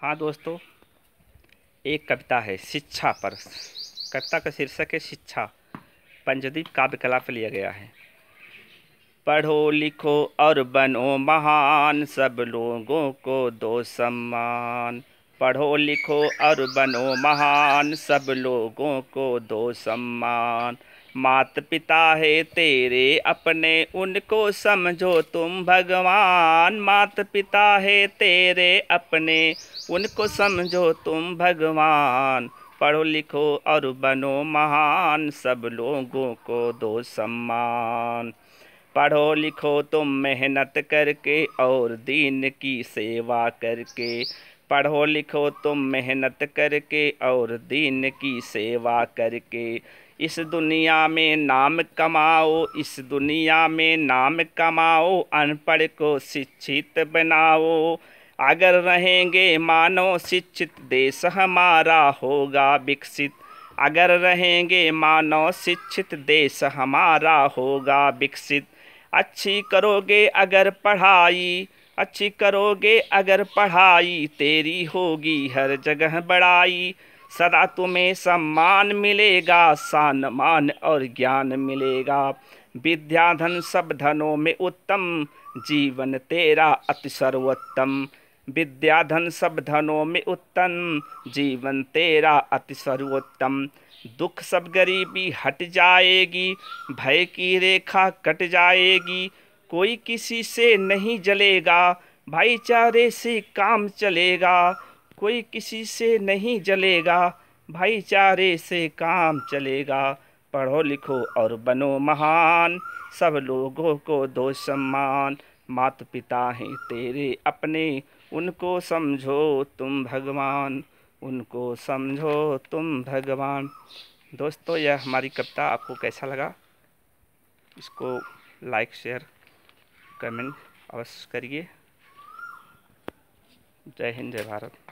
हाँ दोस्तों एक कविता है शिक्षा पर कविता का शीर्षक है शिक्षा पंजदीप काव्य कला पर लिया गया है पढ़ो लिखो और बनो महान सब लोगों को दो सम्मान पढ़ो लिखो और बनो महान सब लोगों को दो सम्मान मात पिता है तेरे अपने उनको समझो तुम भगवान मात पिता है तेरे अपने उनको समझो तुम भगवान पढ़ो लिखो और बनो महान सब लोगों को दो सम्मान पढ़ो लिखो तुम मेहनत करके और दीन की सेवा करके पढ़ो लिखो तुम तो मेहनत करके और दीन की सेवा करके इस दुनिया में नाम कमाओ इस दुनिया में नाम कमाओ अनपढ़ को शिक्षित बनाओ अगर रहेंगे मानो शिक्षित देश हमारा होगा विकसित अगर रहेंगे मानो शिक्षित देश हमारा होगा विकसित अच्छी करोगे अगर पढ़ाई अच्छी करोगे अगर पढ़ाई तेरी होगी हर जगह बड़ाई सदा तुम्हें सम्मान मिलेगा सान मान और ज्ञान मिलेगा विद्या धन सब धनों में उत्तम जीवन तेरा अति सर्वोत्तम विद्या धन सब धनों में उत्तम जीवन तेरा अति सर्वोत्तम दुख सब गरीबी हट जाएगी भय की रेखा कट जाएगी कोई किसी से नहीं जलेगा भाईचारे से काम चलेगा कोई किसी से नहीं जलेगा भाईचारे से काम चलेगा पढ़ो लिखो और बनो महान सब लोगों को दो सम्मान मात पिता हैं तेरे अपने उनको समझो तुम भगवान उनको समझो तुम भगवान दोस्तों यह हमारी कविता आपको कैसा लगा इसको लाइक शेयर कमेंट अवश्य करिए जय हिंद जय भारत